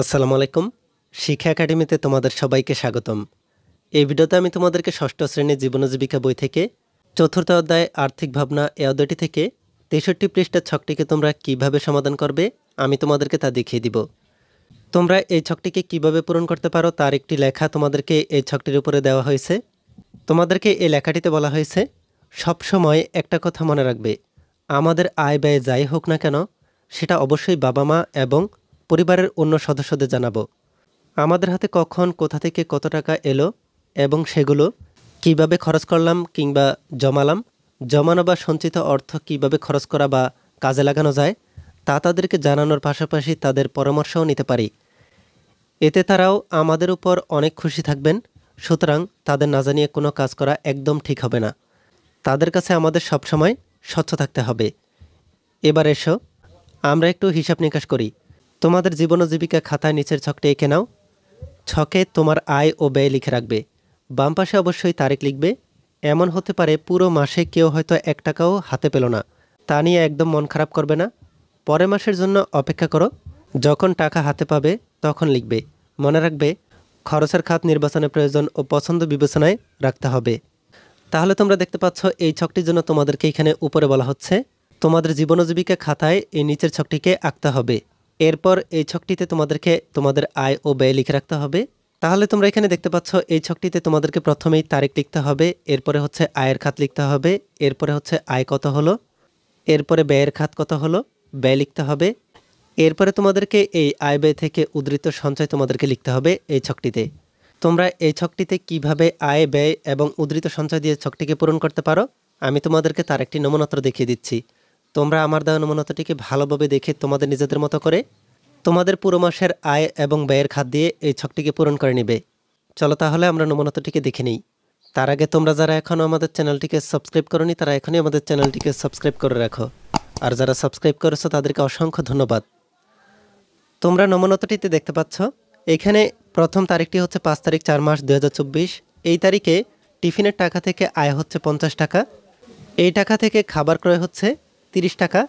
আসসালামু আলাইকুম শিক্ষা একাডেমিতে তোমাদের সবাইকে স্বাগতম এই ভিডিওতে আমি তোমাদেরকে ষষ্ঠ শ্রেণীর জীবনজীবিকা বই থেকে চতুর্থ অধ্যায় আর্থিক ভাবনা এ অধ্যায়টি থেকে তেষট্টি পৃষ্ঠার ছকটিকে তোমরা কিভাবে সমাধান করবে আমি তোমাদেরকে তা দেখিয়ে দিব তোমরা এই ছকটিকে কিভাবে পূরণ করতে পারো তার একটি লেখা তোমাদেরকে এই ছকটির উপরে দেওয়া হয়েছে তোমাদেরকে এই লেখাটিতে বলা হয়েছে সবসময় একটা কথা মনে রাখবে আমাদের আয় ব্যয় যাই হোক না কেন সেটা অবশ্যই বাবা মা এবং পরিবারের অন্য সদস্যদের জানাব আমাদের হাতে কখন কোথা থেকে কত টাকা এলো এবং সেগুলো কিভাবে খরচ করলাম কিংবা জমালাম জমানো বা সঞ্চিত অর্থ কিভাবে খরচ করা বা কাজে লাগানো যায় তা তাদেরকে জানানোর পাশাপাশি তাদের পরামর্শও নিতে পারি এতে তারাও আমাদের উপর অনেক খুশি থাকবেন সুতরাং তাদের না জানিয়ে কোনো কাজ করা একদম ঠিক হবে না তাদের কাছে আমাদের সবসময় স্বচ্ছ থাকতে হবে এবার এসো আমরা একটু হিসাব নিকাশ করি তোমাদের জীবন জীবিকা খাতায় নিচের ছকটি এঁকে নাও ছকে তোমার আয় ও ব্যয় লিখে রাখবে বাম পাশে অবশ্যই তারিখ লিখবে এমন হতে পারে পুরো মাসে কেউ হয়তো এক টাকাও হাতে পেল না তা নিয়ে একদম মন খারাপ করবে না পরের মাসের জন্য অপেক্ষা করো যখন টাকা হাতে পাবে তখন লিখবে মনে রাখবে খরচের খাত নির্বাচনের প্রয়োজন ও পছন্দ বিবেচনায় রাখতে হবে তাহলে তোমরা দেখতে পাচ্ছ এই ছকটির জন্য তোমাদেরকে এখানে উপরে বলা হচ্ছে তোমাদের জীবনজীবিকা খাতায় এই নিচের ছকটিকে আঁকতে হবে এরপর এই ছকটিতে তোমাদেরকে তোমাদের আয় ও ব্যয় লিখে রাখতে হবে তাহলে তোমরা এখানে দেখতে পাচ্ছ এই ছকটিতে তোমাদেরকে প্রথমেই তারিখ লিখতে হবে এরপরে হচ্ছে আয়ের খাত লিখতে হবে এরপরে হচ্ছে আয় কত হলো এরপরে ব্যয়ের খাত কত হলো ব্যয় লিখতে হবে এরপরে তোমাদেরকে এই আয় ব্যয় থেকে উদ্ধৃত সঞ্চয় তোমাদেরকে লিখতে হবে এই ছকটিতে তোমরা এই ছকটিতে কিভাবে আয় ব্যয় এবং উদ্ধৃত সঞ্চয় দিয়ে ছকটিকে পূরণ করতে পারো আমি তোমাদেরকে তার একটি নমুনাত্র দেখিয়ে দিচ্ছি তোমরা আমার দেওয়া নমুনাতটিকে ভালোভাবে দেখে তোমাদের নিজেদের মতো করে তোমাদের পুরো মাসের আয় এবং ব্যয়ের খাত দিয়ে এই ছকটিকে পূরণ করে নিবে চলো তাহলে আমরা নমনতাটিকে দেখে নিই তার আগে তোমরা যারা এখনও আমাদের চ্যানেলটিকে সাবস্ক্রাইব করনি তারা এখনই আমাদের চ্যানেলটিকে সাবস্ক্রাইব করে রাখো আর যারা সাবস্ক্রাইব করেছো তাদেরকে অসংখ্য ধন্যবাদ তোমরা নমুনাতটিতে দেখতে পাচ্ছ এখানে প্রথম তারিখটি হচ্ছে পাঁচ তারিখ চার মাস দু এই তারিখে টিফিনের টাকা থেকে আয় হচ্ছে পঞ্চাশ টাকা এই টাকা থেকে খাবার ক্রয় হচ্ছে তিরিশ টাকা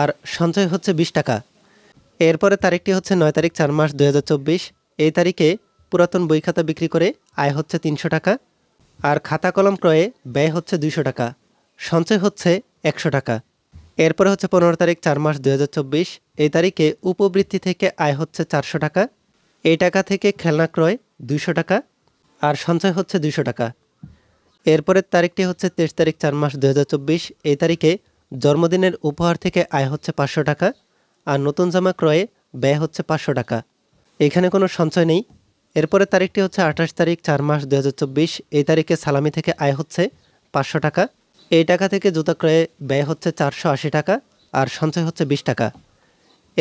আর সঞ্চয় হচ্ছে বিশ টাকা এরপরে তারিখটি হচ্ছে নয় তারিখ চার মাস দু এই তারিখে পুরাতন বই খাতা বিক্রি করে আয় হচ্ছে তিনশো টাকা আর খাতা কলম ক্রয়ে ব্যয় হচ্ছে দুইশো টাকা সঞ্চয় হচ্ছে একশো টাকা এরপরে হচ্ছে পনেরো তারিখ চার মাস দু এই তারিখে উপবৃত্তি থেকে আয় হচ্ছে চারশো টাকা এই টাকা থেকে খেলনা ক্রয় দুইশো টাকা আর সঞ্চয় হচ্ছে দুইশো টাকা এরপরের তারিখটি হচ্ছে তেইশ তারিখ চার মাস দু এই তারিখে জন্মদিনের উপহার থেকে আয় হচ্ছে পাঁচশো টাকা আর নতুন জামা ক্রয়ে ব্যয় হচ্ছে পাঁচশো টাকা এখানে কোনো সঞ্চয় নেই এরপরে তারিখটি হচ্ছে আঠাশ তারিখ চার মাস দু এই তারিখে সালামি থেকে আয় হচ্ছে পাঁচশো টাকা এই টাকা থেকে জুতা ক্রয়ে ব্যয় হচ্ছে চারশো আশি টাকা আর সঞ্চয় হচ্ছে বিশ টাকা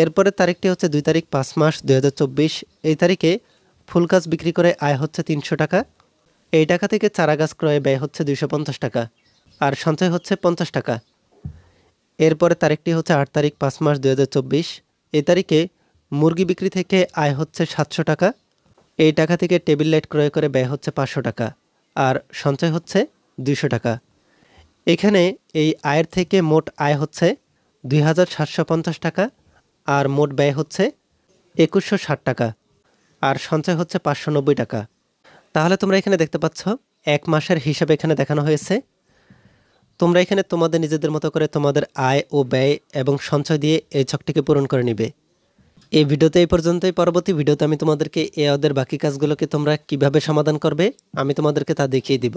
এরপরে তারিখটি হচ্ছে দুই তারিখ পাঁচ মাস দু এই তারিখে ফুল গাছ বিক্রি করে আয় হচ্ছে তিনশো টাকা এই টাকা থেকে চারা গাছ ক্রয়ে ব্যয় হচ্ছে দুইশো টাকা আর সঞ্চয় হচ্ছে পঞ্চাশ টাকা এরপরে তারিখটি হচ্ছে আট তারিখ পাঁচ মাস দু এই তারিখে মুরগি বিক্রি থেকে আয় হচ্ছে সাতশো টাকা এই টাকা থেকে টেবিল লাইট ক্রয় করে ব্যয় হচ্ছে পাঁচশো টাকা আর সঞ্চয় হচ্ছে দুইশো টাকা এখানে এই আয়ের থেকে মোট আয় হচ্ছে দুই টাকা আর মোট ব্যয় হচ্ছে একুশশো টাকা আর সঞ্চয় হচ্ছে পাঁচশো টাকা তাহলে তোমরা এখানে দেখতে পাচ্ছ এক মাসের হিসাবে এখানে দেখানো হয়েছে তোমরা এখানে তোমাদের নিজেদের মতো করে তোমাদের আয় ও ব্যয় এবং সঞ্চয় দিয়ে এই ছকটিকে পূরণ করে নিবে এই ভিডিওতে এই পর্যন্তই পরবর্তী ভিডিওতে আমি তোমাদেরকে এ ওদের বাকি কাজগুলোকে তোমরা কিভাবে সমাধান করবে আমি তোমাদেরকে তা দেখিয়ে দিব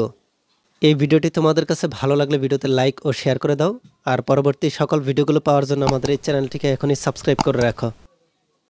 এই ভিডিওটি তোমাদের কাছে ভালো লাগলে ভিডিওতে লাইক ও শেয়ার করে দাও আর পরবর্তী সকল ভিডিওগুলো পাওয়ার জন্য আমাদের এই চ্যানেলটিকে এখনই সাবস্ক্রাইব করে রাখো